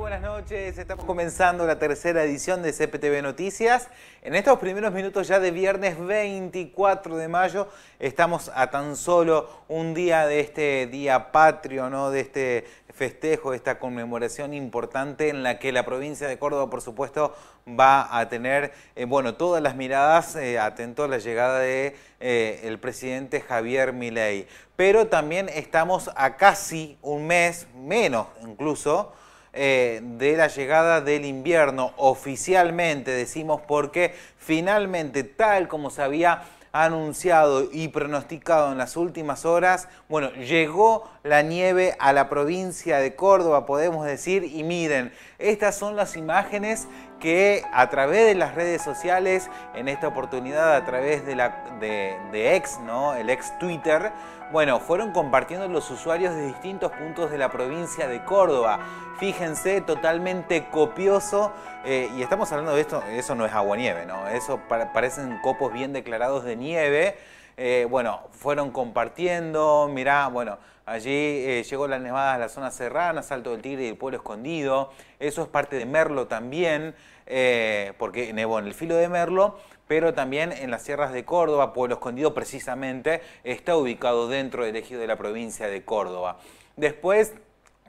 buenas noches, estamos comenzando la tercera edición de CPTV Noticias. En estos primeros minutos ya de viernes 24 de mayo estamos a tan solo un día de este día patrio, ¿no? de este festejo, de esta conmemoración importante en la que la provincia de Córdoba, por supuesto, va a tener eh, bueno, todas las miradas atentas eh, atento a la llegada del de, eh, presidente Javier Milei. Pero también estamos a casi un mes, menos incluso, eh, de la llegada del invierno oficialmente, decimos porque finalmente tal como se había anunciado y pronosticado en las últimas horas, bueno, llegó la nieve a la provincia de Córdoba, podemos decir, y miren, estas son las imágenes que a través de las redes sociales, en esta oportunidad a través de, la, de, ex, el ex Twitter, bueno, fueron compartiendo los usuarios de distintos puntos de la provincia de Córdoba. Fíjense, totalmente copioso. Eh, y estamos hablando de esto, eso no es agua nieve, ¿no? Eso parecen copos bien declarados de nieve. Eh, bueno, fueron compartiendo, mirá, bueno, allí eh, llegó la nevada a la zona serrana, Salto del Tigre y el Pueblo Escondido, eso es parte de Merlo también, eh, porque nevó en el filo de Merlo, pero también en las sierras de Córdoba, Pueblo Escondido precisamente está ubicado dentro del ejido de la provincia de Córdoba. Después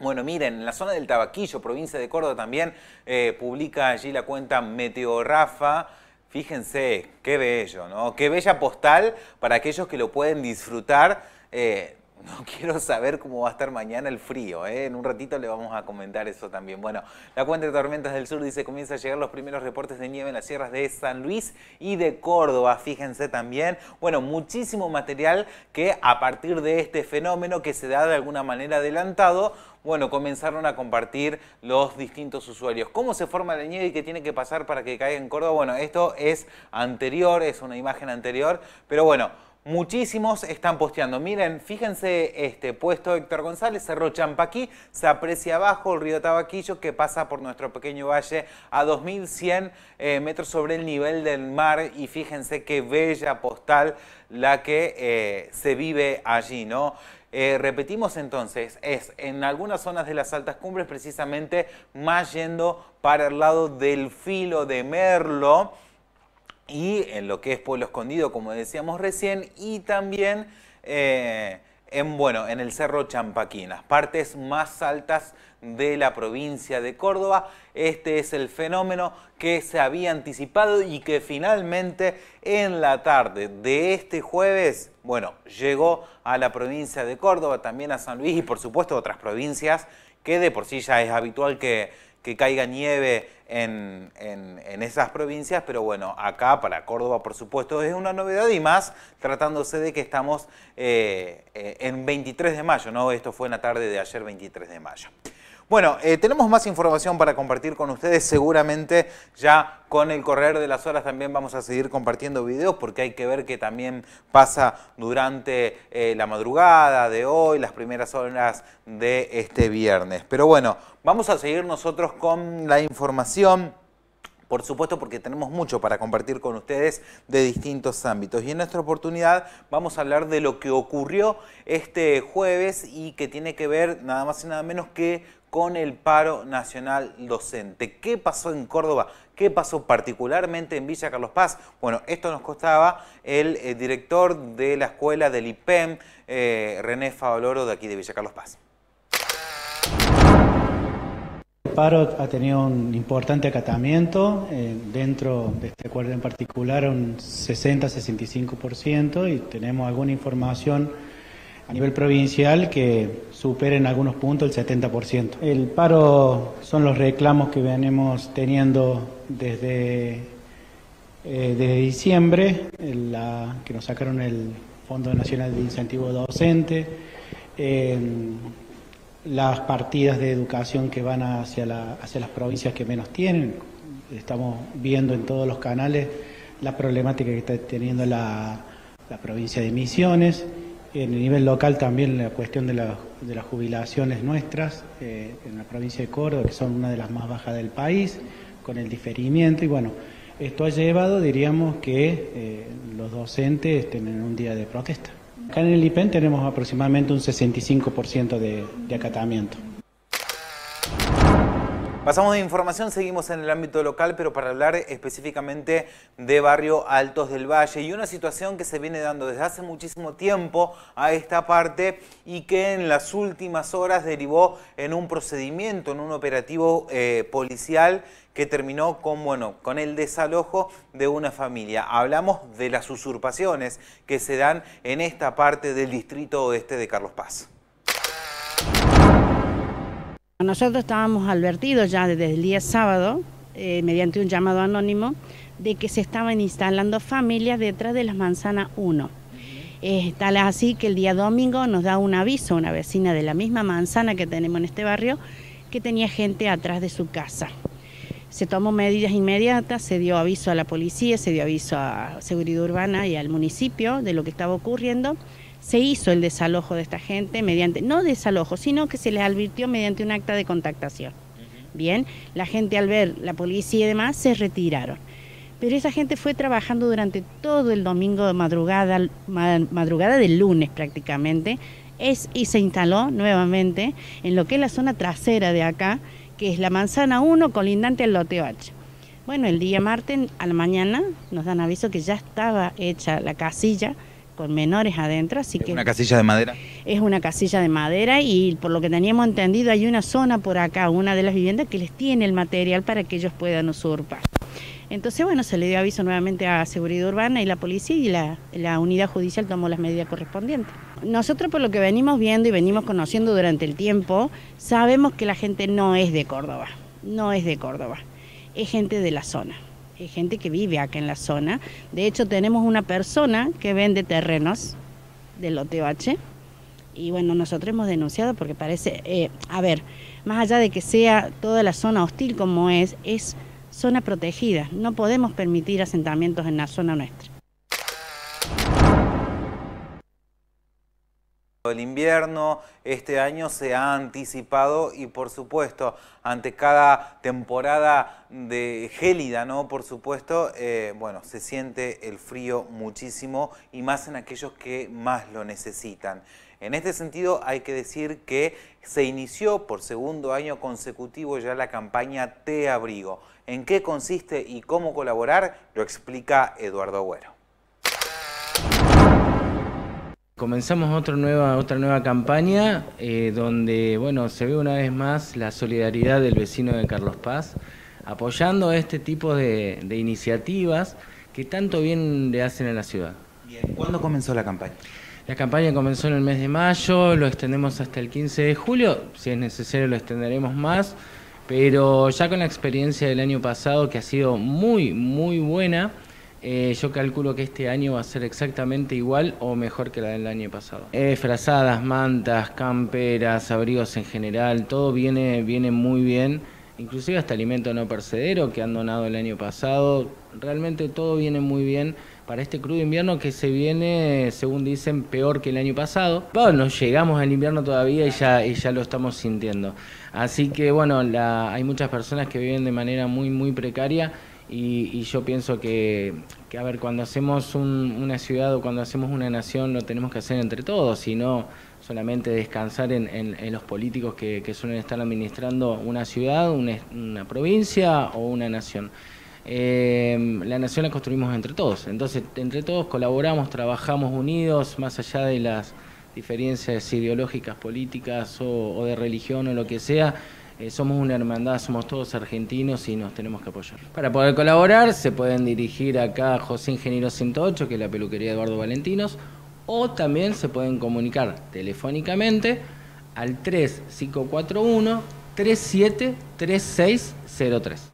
bueno, miren, en la zona del Tabaquillo, provincia de Córdoba también, publica allí la cuenta Meteorrafa, Fíjense, qué bello, ¿no? Qué bella postal para aquellos que lo pueden disfrutar eh, no quiero saber cómo va a estar mañana el frío, ¿eh? en un ratito le vamos a comentar eso también. Bueno, la cuenta de tormentas del sur dice comienza a llegar los primeros reportes de nieve en las sierras de San Luis y de Córdoba, fíjense también. Bueno, muchísimo material que a partir de este fenómeno que se da de alguna manera adelantado, bueno, comenzaron a compartir los distintos usuarios. ¿Cómo se forma la nieve y qué tiene que pasar para que caiga en Córdoba? Bueno, esto es anterior, es una imagen anterior, pero bueno Muchísimos están posteando. Miren, fíjense este puesto Héctor González, Cerro Champaquí, se aprecia abajo el río Tabaquillo que pasa por nuestro pequeño valle a 2100 eh, metros sobre el nivel del mar y fíjense qué bella postal la que eh, se vive allí, ¿no? Eh, repetimos entonces, es en algunas zonas de las altas cumbres precisamente más yendo para el lado del filo de Merlo, y en lo que es Pueblo Escondido, como decíamos recién, y también eh, en, bueno, en el Cerro Champaquín, las partes más altas de la provincia de Córdoba. Este es el fenómeno que se había anticipado y que finalmente en la tarde de este jueves, bueno, llegó a la provincia de Córdoba, también a San Luis y por supuesto a otras provincias que de por sí ya es habitual que que caiga nieve en, en, en, esas provincias, pero bueno, acá para Córdoba, por supuesto, es una novedad y más tratándose de que estamos eh, eh, en 23 de mayo, ¿no? Esto fue en la tarde de ayer, 23 de mayo. Bueno, eh, tenemos más información para compartir con ustedes. Seguramente ya con el correr de las horas también vamos a seguir compartiendo videos porque hay que ver que también pasa durante eh, la madrugada de hoy, las primeras horas de este viernes. Pero bueno, vamos a seguir nosotros con la información por supuesto porque tenemos mucho para compartir con ustedes de distintos ámbitos. Y en nuestra oportunidad vamos a hablar de lo que ocurrió este jueves y que tiene que ver nada más y nada menos que con el paro nacional docente. ¿Qué pasó en Córdoba? ¿Qué pasó particularmente en Villa Carlos Paz? Bueno, esto nos costaba el eh, director de la escuela del IPEM, eh, René Favaloro, de aquí de Villa Carlos Paz. El paro ha tenido un importante acatamiento, eh, dentro de este acuerdo en particular un 60-65% y tenemos alguna información a nivel provincial que supera en algunos puntos el 70%. El paro son los reclamos que venimos teniendo desde, eh, diciembre, la, que nos sacaron el Fondo Nacional de Incentivo Docente, las partidas de educación que van hacia, las provincias que menos tienen. Estamos viendo en todos los canales la problemática que está teniendo la provincia de Misiones. En el nivel local también la cuestión de, las jubilaciones nuestras eh, en la provincia de Córdoba, que son una de las más bajas del país, con el diferimiento y bueno, esto ha llevado, diríamos, que eh, los docentes tienen un día de protesta. Acá en el IPEN tenemos aproximadamente un 65% de, de acatamiento. Pasamos de información, seguimos en el ámbito local, pero para hablar específicamente de barrio Altos del Valle y una situación que se viene dando desde hace muchísimo tiempo a esta parte y que en las últimas horas derivó en un procedimiento, en un operativo eh, policial que terminó con, bueno, con el desalojo de una familia. Hablamos de las usurpaciones que se dan en esta parte del distrito oeste de Carlos Paz. Nosotros estábamos advertidos ya desde el día sábado, eh, mediante un llamado anónimo, de que se estaban instalando familias detrás de las manzanas 1. Tal tal así que el día domingo nos da un aviso una vecina de la misma manzana que tenemos en este barrio que tenía gente atrás de su casa. Se tomó medidas inmediatas, se dio aviso a la policía, se dio aviso a Seguridad Urbana y al municipio de lo que estaba ocurriendo se hizo el desalojo de esta gente mediante, no desalojo, sino que se les advirtió mediante un acta de contactación. Bien, la gente al ver la policía y demás se retiraron. Pero esa gente fue trabajando durante todo el domingo de madrugada, madrugada del lunes prácticamente, es, y se instaló nuevamente en lo que es la zona trasera de acá, que es la manzana 1 colindante al lote H. Bueno, el día martes a la mañana nos dan aviso que ya estaba hecha la casilla, menores adentro, así ¿Es que... ¿Una casilla de madera? Es una casilla de madera y por lo que teníamos entendido hay una zona por acá, una de las viviendas que les tiene el material para que ellos puedan usurpar. Entonces, bueno, se le dio aviso nuevamente a Seguridad Urbana y la policía y la, unidad judicial tomó las medidas correspondientes. Nosotros por lo que venimos viendo y venimos conociendo durante el tiempo, sabemos que la gente no es de Córdoba, no es de Córdoba, es gente de la zona gente que vive acá en la zona. De hecho, tenemos una persona que vende terrenos del OTOH. Y bueno, nosotros hemos denunciado porque parece, eh, a ver, más allá de que sea toda la zona hostil como es, es zona protegida. No podemos permitir asentamientos en la zona nuestra. El invierno este año se ha anticipado y por supuesto ante cada temporada de gélida, ¿no? Por supuesto, eh, bueno, se siente el frío muchísimo y más en aquellos que más lo necesitan. En este sentido hay que decir que se inició por segundo año consecutivo ya la campaña Te Abrigo. ¿En qué consiste y cómo colaborar? Lo explica Eduardo Agüero. Comenzamos otra nueva, otra nueva campaña eh, donde bueno, se ve una vez más la solidaridad del vecino de Carlos Paz, apoyando este tipo de, iniciativas que tanto bien le hacen a la ciudad. Bien. ¿Cuándo comenzó la campaña? La campaña comenzó en el mes de mayo, lo extendemos hasta el 15 de julio, si es necesario lo extenderemos más, pero ya con la experiencia del año pasado que ha sido muy, muy buena, eh, yo calculo que este año va a ser exactamente igual o mejor que la del año pasado. Eh, frazadas, mantas, camperas, abrigos en general, todo viene, viene muy bien. Inclusive hasta alimento no percedero que han donado el año pasado. Realmente todo viene muy bien para este crudo invierno que se viene, según dicen, peor que el año pasado. Bueno, llegamos al invierno todavía y ya, ya lo estamos sintiendo. Así que bueno, hay muchas personas que viven de manera muy, muy precaria y, yo pienso que, a ver, cuando hacemos una ciudad o cuando hacemos una nación lo tenemos que hacer entre todos, y no solamente descansar en, los políticos que, suelen estar administrando una ciudad, una, provincia o una nación. Em, la nación la construimos entre todos, entonces entre todos colaboramos, trabajamos unidos, más allá de las diferencias ideológicas, políticas o de religión o lo que sea, eh, somos una hermandad, somos todos argentinos y nos tenemos que apoyar. Para poder colaborar se pueden dirigir acá a José Ingeniero 108, que es la peluquería Eduardo Valentinos, o también se pueden comunicar telefónicamente al 3541 373603.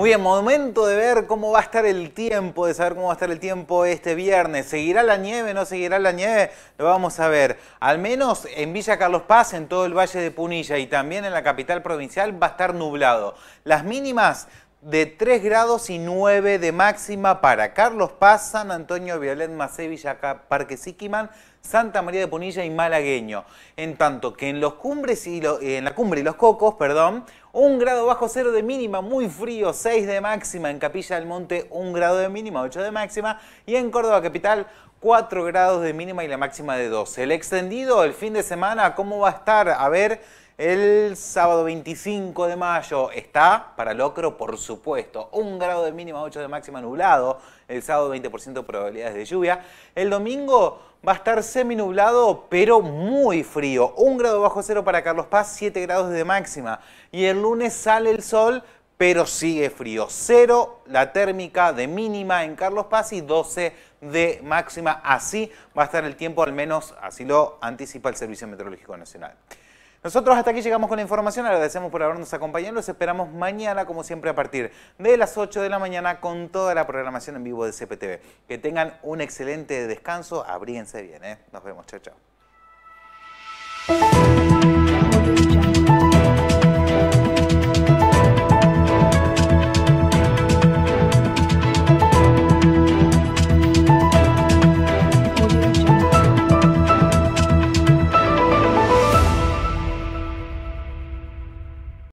Muy bien, momento de ver cómo va a estar el tiempo, de saber cómo va a estar el tiempo este viernes. ¿Seguirá la nieve? ¿No seguirá la nieve? Lo vamos a ver. Al menos en Villa Carlos Paz, en todo el Valle de Punilla y también en la capital provincial va a estar nublado. Las mínimas de 3 grados y 9 de máxima para Carlos Paz, San Antonio, Violet, Macé, Villa Parque Siquimán, Santa María de Punilla y Malagueño. En tanto que en los cumbres y en la cumbre y los cocos, perdón, un grado bajo cero de mínima, muy frío, 6 de máxima. En Capilla del Monte, un grado de mínima, 8 de máxima. Y en Córdoba Capital, 4 grados de mínima y la máxima de 12. El extendido, el fin de semana, ¿cómo va a estar? A ver, el sábado 25 de mayo está para Locro, por supuesto. Un grado de mínima, 8 de máxima nublado. El sábado 20% probabilidades de lluvia. El domingo va a estar semi nublado, pero muy frío. Un grado bajo cero para Carlos Paz, 7 grados de máxima. Y el lunes sale el sol, pero sigue frío. Cero la térmica de mínima en Carlos Paz y 12 de máxima. Así va a estar el tiempo, al menos así lo anticipa el Servicio Meteorológico Nacional. Nosotros hasta aquí llegamos con la información, agradecemos por habernos acompañado, los esperamos mañana como siempre a partir de las 8 de la mañana con toda la programación en vivo de CPTV. Que tengan un excelente descanso, Abríense bien, ¿eh? nos vemos, chao chao.